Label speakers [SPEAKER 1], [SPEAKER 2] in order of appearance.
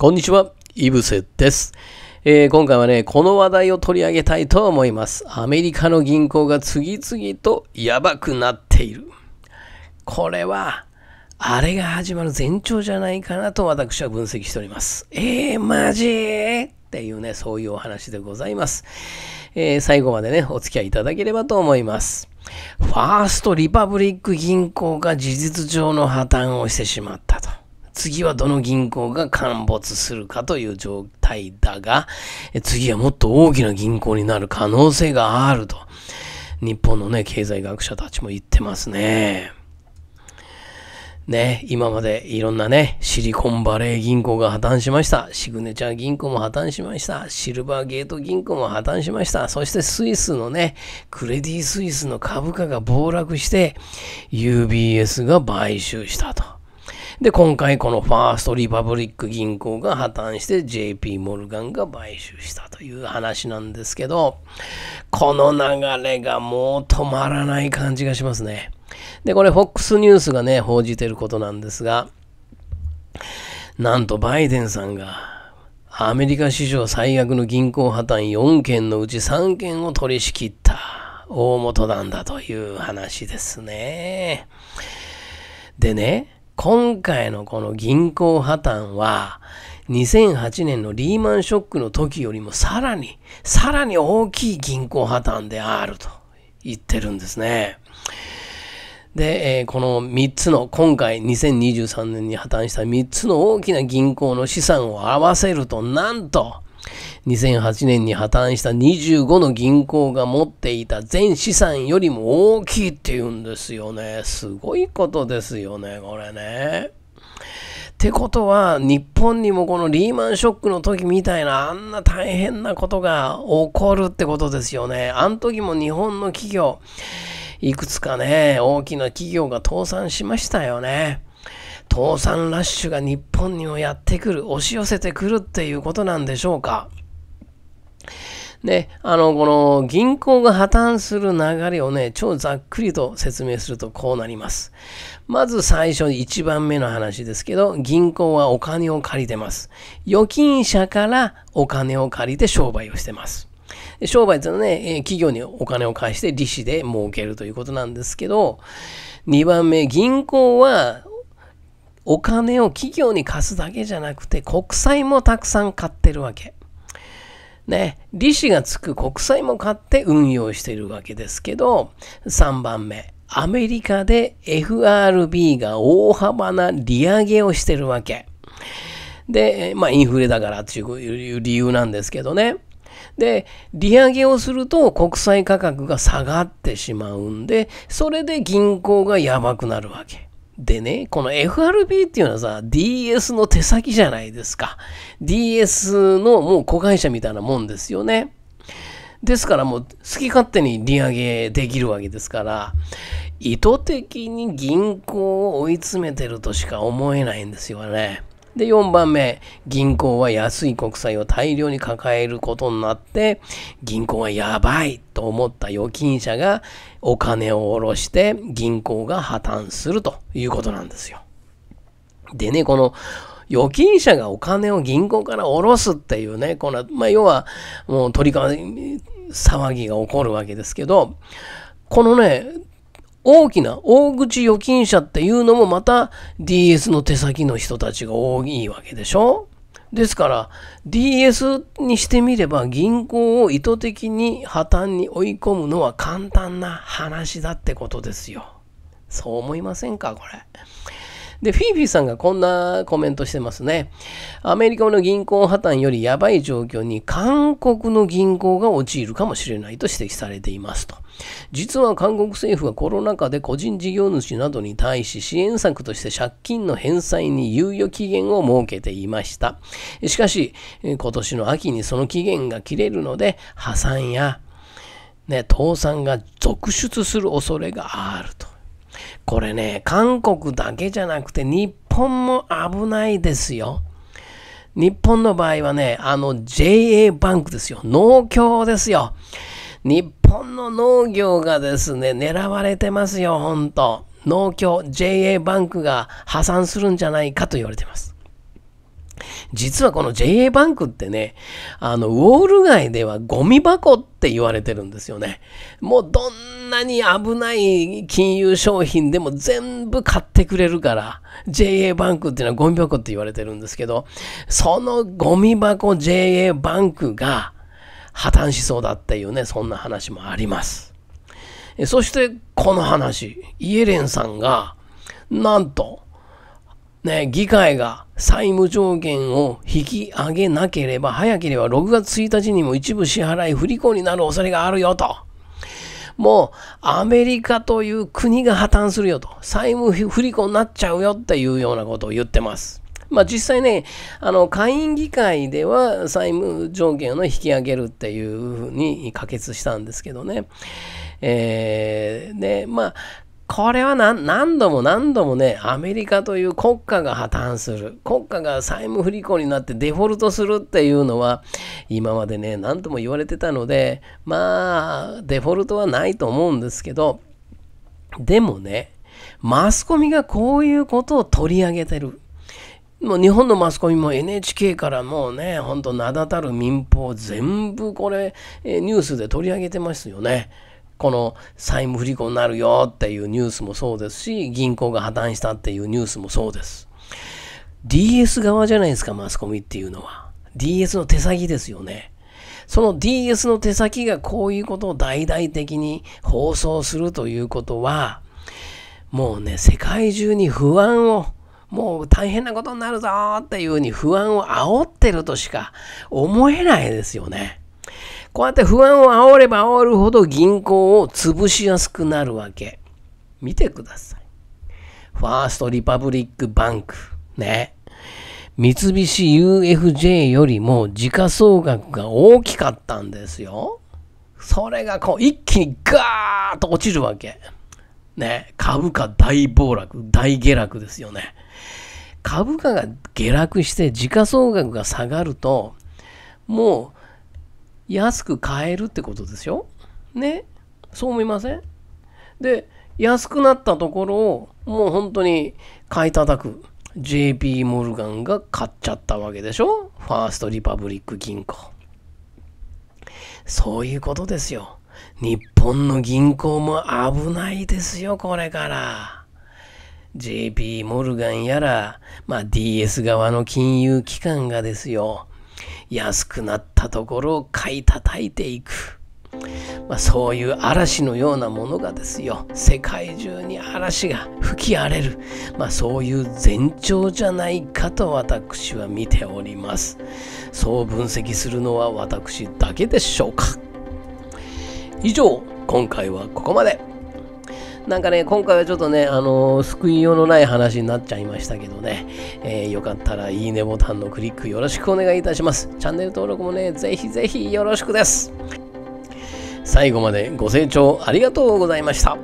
[SPEAKER 1] こんにちは、イブセです、えー、今回はね、この話題を取り上げたいと思います。アメリカの銀行が次々とやばくなっている。これは、あれが始まる前兆じゃないかなと私は分析しております。えー、マジっていうね、そういうお話でございます。えー、最後までね、お付き合いいただければと思います。ファーストリパブリック銀行が事実上の破綻をしてしまったと。次はどの銀行が陥没するかという状態だが、次はもっと大きな銀行になる可能性があると、日本のね、経済学者たちも言ってますね。ね、今までいろんなね、シリコンバレー銀行が破綻しました。シグネチャー銀行も破綻しました。シルバーゲート銀行も破綻しました。そしてスイスのね、クレディ・スイスの株価が暴落して、UBS が買収したと。で、今回このファーストリパブリック銀行が破綻して JP モルガンが買収したという話なんですけど、この流れがもう止まらない感じがしますね。で、これ FOX ニュースがね、報じてることなんですが、なんとバイデンさんが、アメリカ史上最悪の銀行破綻4件のうち3件を取り仕切った大元なんだという話ですね。でね、今回のこの銀行破綻は、2008年のリーマンショックの時よりもさらに、さらに大きい銀行破綻であると言ってるんですね。で、えー、この3つの、今回2023年に破綻した3つの大きな銀行の資産を合わせると、なんと、2008年に破綻した25の銀行が持っていた全資産よりも大きいっていうんですよね。すごいことですよね、これね。ってことは、日本にもこのリーマンショックの時みたいな、あんな大変なことが起こるってことですよね。あの時も日本の企業、いくつかね、大きな企業が倒産しましたよね。倒産ラッシュが日本にもやってくる、押し寄せてくるっていうことなんでしょうか。で、あの、この銀行が破綻する流れをね、超ざっくりと説明するとこうなります。まず最初に1番目の話ですけど、銀行はお金を借りてます。預金者からお金を借りて商売をしてます。商売というのはね、企業にお金を返して利子で儲けるということなんですけど、2番目、銀行はお金を企業に貸すだけじゃなくて、国債もたくさん買ってるわけ。ね、利子がつく国債も買って運用しているわけですけど、3番目、アメリカで FRB が大幅な利上げをしてるわけ。で、まあ、インフレだからっていう理由なんですけどね。で、利上げをすると国債価格が下がってしまうんで、それで銀行がやばくなるわけ。でね、この FRB っていうのはさ、DS の手先じゃないですか。DS のもう子会社みたいなもんですよね。ですからもう好き勝手に利上げできるわけですから、意図的に銀行を追い詰めてるとしか思えないんですよね。で、4番目、銀行は安い国債を大量に抱えることになって、銀行はやばいと思った預金者がお金を下ろして銀行が破綻するということなんですよ。でね、この預金者がお金を銀行から下ろすっていうね、この、まあ、要はもう取りえ、騒ぎが起こるわけですけど、このね、大きな大口預金者っていうのもまた DS の手先の人たちが多いわけでしょですから DS にしてみれば銀行を意図的に破綻に追い込むのは簡単な話だってことですよ。そう思いませんかこれ。で、フィーフィーさんがこんなコメントしてますね。アメリカの銀行破綻よりやばい状況に韓国の銀行が陥るかもしれないと指摘されていますと。実は韓国政府はコロナ禍で個人事業主などに対し支援策として借金の返済に猶予期限を設けていました。しかし、今年の秋にその期限が切れるので、破産や、ね、倒産が続出する恐れがあると。これね、韓国だけじゃなくて日本も危ないですよ。日本の場合はね、あの JA バンクですよ。農協ですよ。日本の農業がですね、狙われてますよ、ほんと。農協 JA バンクが破産するんじゃないかと言われてます。実はこの JA バンクってね、あの、ウォール街ではゴミ箱って言われてるんですよね。もうどんなに危ない金融商品でも全部買ってくれるから、JA バンクっていうのはゴミ箱って言われてるんですけど、そのゴミ箱 JA バンクが、破綻しそうだっていうね、そんな話もあります。そしてこの話、イエレンさんが、なんと、ね、議会が債務上限を引き上げなければ、早ければ6月1日にも一部支払い不履行になる恐れがあるよと。もうアメリカという国が破綻するよと、債務不履行になっちゃうよっていうようなことを言ってます。まあ、実際ね、あの下院議会では債務上限を引き上げるっていうふうに可決したんですけどね。えー、で、まあ、これは何度も何度もね、アメリカという国家が破綻する、国家が債務不履行になってデフォルトするっていうのは、今までね、何とも言われてたので、まあ、デフォルトはないと思うんですけど、でもね、マスコミがこういうことを取り上げてる。もう日本のマスコミも NHK からもうね、ほんと名だたる民放全部これ、ニュースで取り上げてますよね。この債務不履行になるよっていうニュースもそうですし、銀行が破綻したっていうニュースもそうです。DS 側じゃないですか、マスコミっていうのは。DS の手先ですよね。その DS の手先がこういうことを大々的に放送するということは、もうね、世界中に不安をもう大変なことになるぞっていうふうに不安を煽ってるとしか思えないですよね。こうやって不安を煽れば煽るほど銀行を潰しやすくなるわけ。見てください。ファーストリパブリックバンク。ね。三菱 UFJ よりも時価総額が大きかったんですよ。それがこう一気にガーッと落ちるわけ。ね、株価大暴落、大下落ですよね。株価が下落して時価総額が下がると、もう安く買えるってことですよ。ね。そう思いませんで、安くなったところをもう本当に買い叩く JP モルガンが買っちゃったわけでしょファーストリパブリック銀行。そういうことですよ。日本の銀行も危ないですよ、これから。JP モルガンやら、まあ、DS 側の金融機関がですよ、安くなったところを買い叩いていく。まあ、そういう嵐のようなものがですよ、世界中に嵐が吹き荒れる、まあ、そういう前兆じゃないかと私は見ております。そう分析するのは私だけでしょうか。以上、今回はここまで。なんかね、今回はちょっとね、あのー、救いようのない話になっちゃいましたけどね、えー、よかったらいいねボタンのクリックよろしくお願いいたします。チャンネル登録もね、ぜひぜひよろしくです。最後までご清聴ありがとうございました。